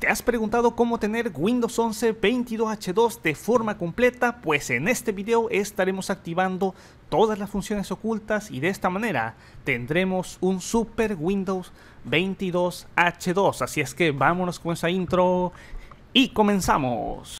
¿Te has preguntado cómo tener Windows 11 22H2 de forma completa? Pues en este video estaremos activando todas las funciones ocultas y de esta manera tendremos un Super Windows 22H2. Así es que vámonos con esa intro y comenzamos.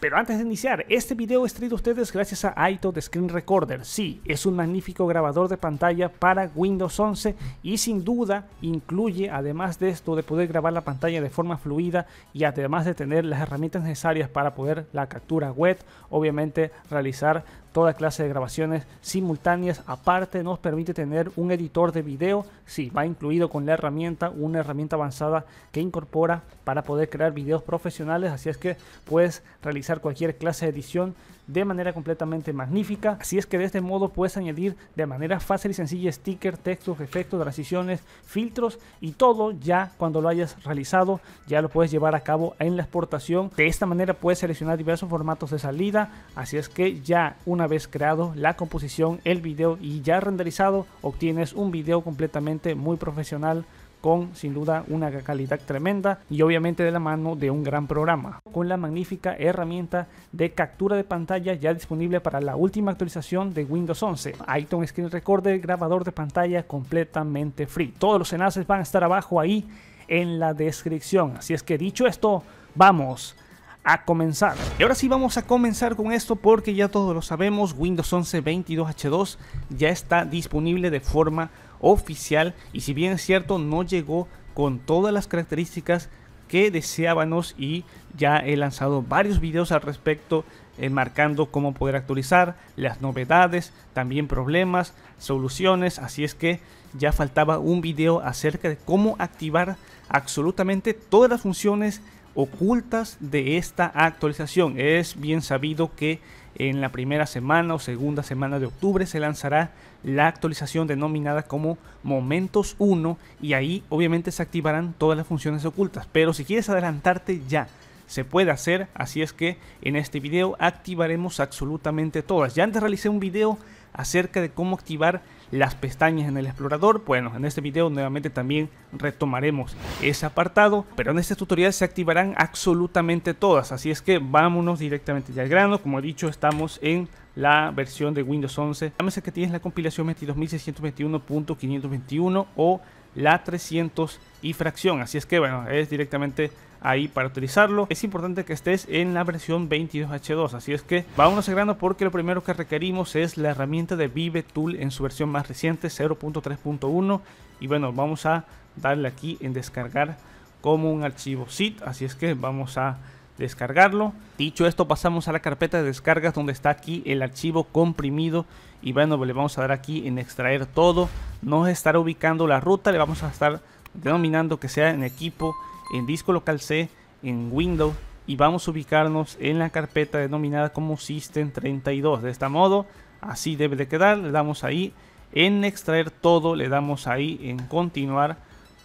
Pero antes de iniciar, este video es traído a ustedes gracias a Aito de Screen Recorder. Sí, es un magnífico grabador de pantalla para Windows 11 y sin duda incluye, además de esto, de poder grabar la pantalla de forma fluida y además de tener las herramientas necesarias para poder la captura web, obviamente realizar toda clase de grabaciones simultáneas. Aparte nos permite tener un editor de video, si va incluido con la herramienta, una herramienta avanzada que incorpora para poder crear videos profesionales, así es que puedes realizar cualquier clase de edición de manera completamente magnífica. Así es que de este modo puedes añadir de manera fácil y sencilla stickers, textos, efectos, transiciones, filtros y todo ya cuando lo hayas realizado ya lo puedes llevar a cabo en la exportación. De esta manera puedes seleccionar diversos formatos de salida. Así es que ya una vez creado la composición, el video y ya renderizado obtienes un video completamente muy profesional con sin duda una calidad tremenda y obviamente de la mano de un gran programa. Con la magnífica herramienta de captura de pantalla ya disponible para la última actualización de Windows 11. iTunes Screen Recorder, grabador de pantalla completamente free. Todos los enlaces van a estar abajo ahí en la descripción. Así es que dicho esto, vamos a comenzar. Y ahora sí vamos a comenzar con esto porque ya todos lo sabemos, Windows 11 22H2 ya está disponible de forma oficial y si bien es cierto no llegó con todas las características que deseábamos y ya he lanzado varios videos al respecto marcando cómo poder actualizar las novedades, también problemas, soluciones, así es que ya faltaba un video acerca de cómo activar absolutamente todas las funciones ocultas de esta actualización. Es bien sabido que en la primera semana o segunda semana de octubre se lanzará la actualización denominada como Momentos 1 y ahí obviamente se activarán todas las funciones ocultas. Pero si quieres adelantarte ya, se puede hacer, así es que en este video activaremos absolutamente todas. Ya antes realicé un video acerca de cómo activar las pestañas en el explorador. Bueno, en este video nuevamente también retomaremos ese apartado, pero en este tutorial se activarán absolutamente todas, así es que vámonos directamente ya al grano. Como he dicho, estamos en la versión de Windows 11. mesa que tienes la compilación 22621.521 o la 300 y fracción, así es que bueno, es directamente ahí para utilizarlo es importante que estés en la versión 22H2 así es que vámonos a porque lo primero que requerimos es la herramienta de Vive Tool en su versión más reciente 0.3.1 y bueno vamos a darle aquí en descargar como un archivo zip así es que vamos a descargarlo dicho esto pasamos a la carpeta de descargas donde está aquí el archivo comprimido y bueno le vamos a dar aquí en extraer todo nos estará ubicando la ruta le vamos a estar denominando que sea en equipo en disco local C, en Windows y vamos a ubicarnos en la carpeta denominada como System32. De este modo, así debe de quedar, le damos ahí en extraer todo, le damos ahí en continuar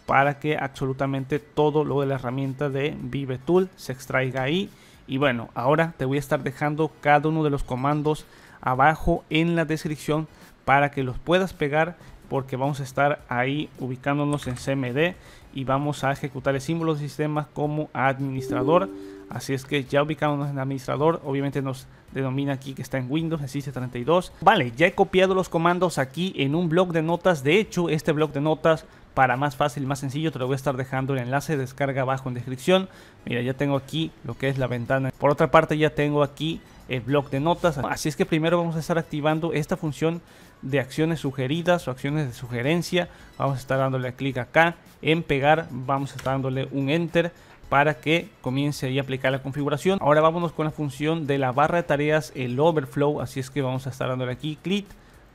para que absolutamente todo lo de la herramienta de Vive Tool se extraiga ahí. Y bueno, ahora te voy a estar dejando cada uno de los comandos abajo en la descripción para que los puedas pegar porque vamos a estar ahí ubicándonos en CMD y vamos a ejecutar el símbolo de sistema como administrador. Así es que ya ubicándonos en administrador, obviamente nos denomina aquí que está en Windows, en 32. Vale, ya he copiado los comandos aquí en un blog de notas. De hecho, este blog de notas, para más fácil y más sencillo, te lo voy a estar dejando el enlace de descarga abajo en descripción. Mira, ya tengo aquí lo que es la ventana. Por otra parte, ya tengo aquí el blog de notas. Así es que primero vamos a estar activando esta función de acciones sugeridas o acciones de sugerencia. Vamos a estar dándole clic acá en pegar. Vamos a estar dándole un enter para que comience y a aplicar la configuración. Ahora vámonos con la función de la barra de tareas, el overflow. Así es que vamos a estar dándole aquí clic.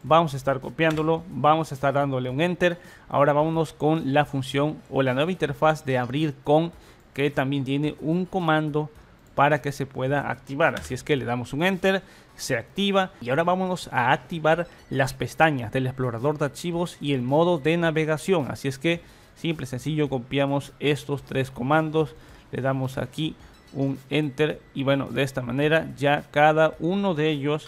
Vamos a estar copiándolo, vamos a estar dándole un enter. Ahora vámonos con la función o la nueva interfaz de abrir con que también tiene un comando para que se pueda activar. Así es que le damos un enter, se activa y ahora vamos a activar las pestañas del explorador de archivos y el modo de navegación así es que simple sencillo copiamos estos tres comandos le damos aquí un enter y bueno de esta manera ya cada uno de ellos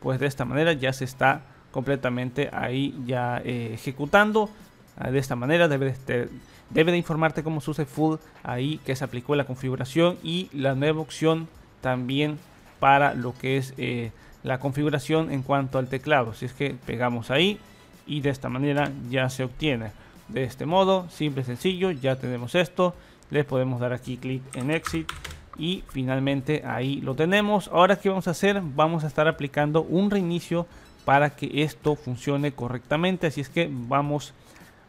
pues de esta manera ya se está completamente ahí ya eh, ejecutando ah, de esta manera debe de, este, debe de informarte cómo sucede Full ahí que se aplicó la configuración y la nueva opción también para lo que es eh, la configuración en cuanto al teclado. Si es que pegamos ahí y de esta manera ya se obtiene. De este modo, simple y sencillo, ya tenemos esto. Le podemos dar aquí clic en Exit y finalmente ahí lo tenemos. Ahora que vamos a hacer, vamos a estar aplicando un reinicio para que esto funcione correctamente. Así es que vamos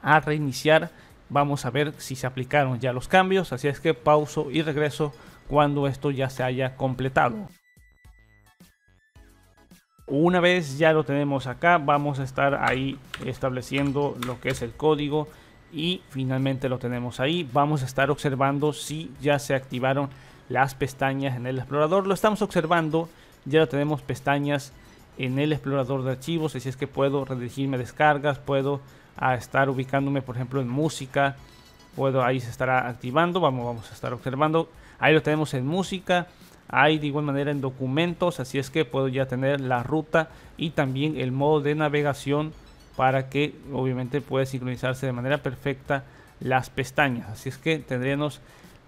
a reiniciar. Vamos a ver si se aplicaron ya los cambios. Así es que pauso y regreso cuando esto ya se haya completado. Una vez ya lo tenemos acá, vamos a estar ahí estableciendo lo que es el código y finalmente lo tenemos ahí. Vamos a estar observando si ya se activaron las pestañas en el explorador. Lo estamos observando, ya tenemos pestañas en el explorador de archivos, Si es que puedo redirigirme a descargas, puedo ah, estar ubicándome por ejemplo en música, puedo ahí se estará activando, vamos, vamos a estar observando, ahí lo tenemos en música, hay de igual manera en documentos, así es que puedo ya tener la ruta y también el modo de navegación para que obviamente pueda sincronizarse de manera perfecta las pestañas. Así es que tendremos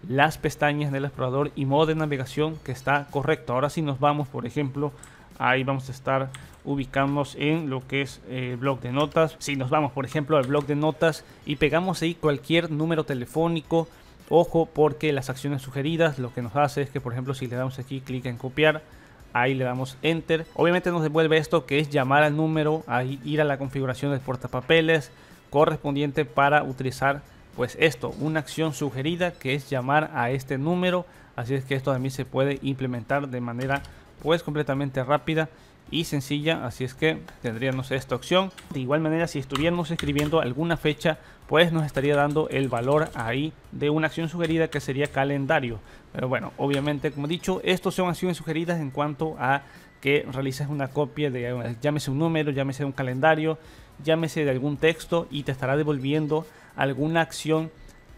las pestañas del explorador y modo de navegación que está correcto. Ahora si nos vamos, por ejemplo, ahí vamos a estar ubicamos en lo que es el eh, blog de notas. Si nos vamos, por ejemplo, al blog de notas y pegamos ahí cualquier número telefónico, Ojo porque las acciones sugeridas lo que nos hace es que por ejemplo si le damos aquí clic en copiar, ahí le damos enter. Obviamente nos devuelve esto que es llamar al número, ahí ir a la configuración del portapapeles correspondiente para utilizar pues esto, una acción sugerida que es llamar a este número. Así es que esto también se puede implementar de manera pues completamente rápida y sencilla, así es que tendríamos esta opción. De igual manera, si estuviéramos escribiendo alguna fecha pues nos estaría dando el valor ahí de una acción sugerida que sería calendario. Pero bueno, obviamente, como dicho, estos son acciones sugeridas en cuanto a que realices una copia de, eh, llámese un número, llámese un calendario, llámese de algún texto y te estará devolviendo alguna acción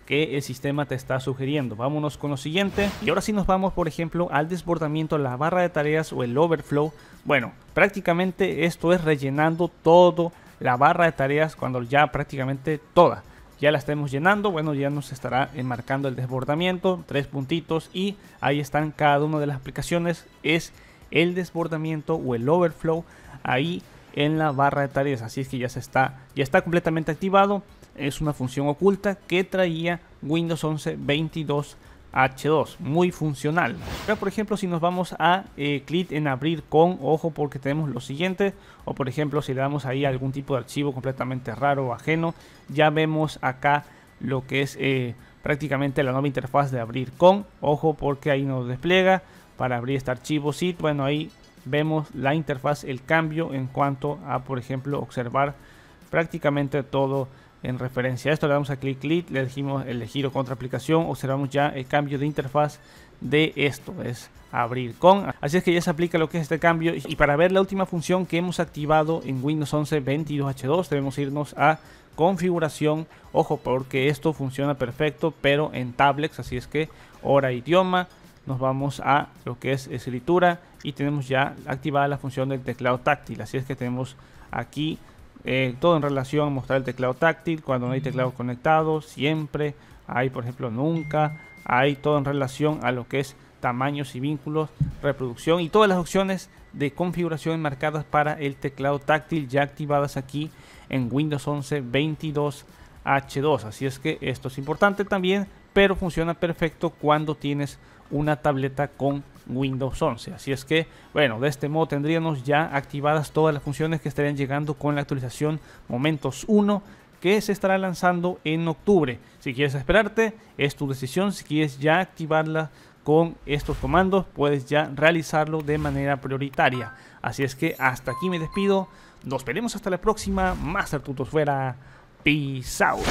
que el sistema te está sugiriendo. Vámonos con lo siguiente. Y ahora sí nos vamos, por ejemplo, al desbordamiento, la barra de tareas o el overflow. Bueno, prácticamente esto es rellenando todo la barra de tareas cuando ya prácticamente toda ya la estemos llenando, bueno, ya nos estará enmarcando el desbordamiento, tres puntitos y ahí están cada una de las aplicaciones, es el desbordamiento o el overflow ahí en la barra de tareas, así es que ya se está ya está completamente activado, es una función oculta que traía Windows 11 22 H2, muy funcional. pero por ejemplo si nos vamos a eh, clic en abrir con, ojo porque tenemos lo siguiente, o por ejemplo si le damos ahí algún tipo de archivo completamente raro o ajeno, ya vemos acá lo que es eh, prácticamente la nueva interfaz de abrir con, ojo porque ahí nos despliega para abrir este archivo si bueno ahí vemos la interfaz, el cambio en cuanto a por ejemplo observar prácticamente todo en referencia a esto le damos a clic clic, le elegimos elegir o contra aplicación, observamos ya el cambio de interfaz de esto, es abrir con. Así es que ya se aplica lo que es este cambio y para ver la última función que hemos activado en Windows 11 22H2 debemos irnos a configuración, ojo porque esto funciona perfecto pero en tablets, así es que ahora idioma, nos vamos a lo que es escritura y tenemos ya activada la función del teclado táctil, así es que tenemos aquí eh, todo en relación a mostrar el teclado táctil, cuando no hay teclado conectado, siempre, hay por ejemplo nunca, hay todo en relación a lo que es tamaños y vínculos, reproducción y todas las opciones de configuración marcadas para el teclado táctil ya activadas aquí en Windows 11 22H2. Así es que esto es importante también, pero funciona perfecto cuando tienes una tableta con Windows 11. Así es que, bueno, de este modo tendríamos ya activadas todas las funciones que estarían llegando con la actualización Momentos 1 que se estará lanzando en octubre. Si quieres esperarte, es tu decisión. Si quieres ya activarla con estos comandos, puedes ya realizarlo de manera prioritaria. Así es que hasta aquí me despido. Nos veremos hasta la próxima. Master Tutos fuera. Peace out.